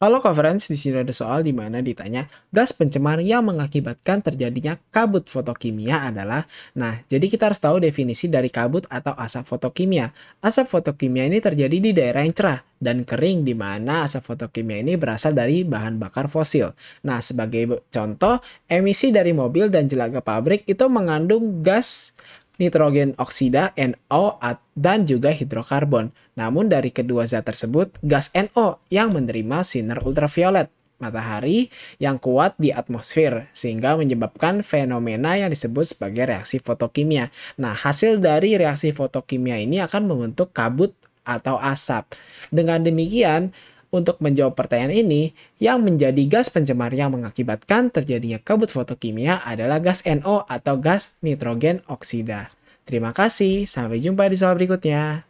Halo Coverance, di sini ada soal di mana ditanya gas pencemar yang mengakibatkan terjadinya kabut fotokimia adalah. Nah, jadi kita harus tahu definisi dari kabut atau asap fotokimia. Asap fotokimia ini terjadi di daerah yang cerah dan kering di mana asap fotokimia ini berasal dari bahan bakar fosil. Nah, sebagai contoh, emisi dari mobil dan jelaga pabrik itu mengandung gas nitrogen oksida NO dan juga hidrokarbon. Namun dari kedua zat tersebut, gas NO yang menerima sinar ultraviolet matahari yang kuat di atmosfer sehingga menyebabkan fenomena yang disebut sebagai reaksi fotokimia. Nah, hasil dari reaksi fotokimia ini akan membentuk kabut atau asap. Dengan demikian, untuk menjawab pertanyaan ini, yang menjadi gas pencemar yang mengakibatkan terjadinya kabut fotokimia adalah gas NO atau gas nitrogen oksida. Terima kasih, sampai jumpa di soal berikutnya.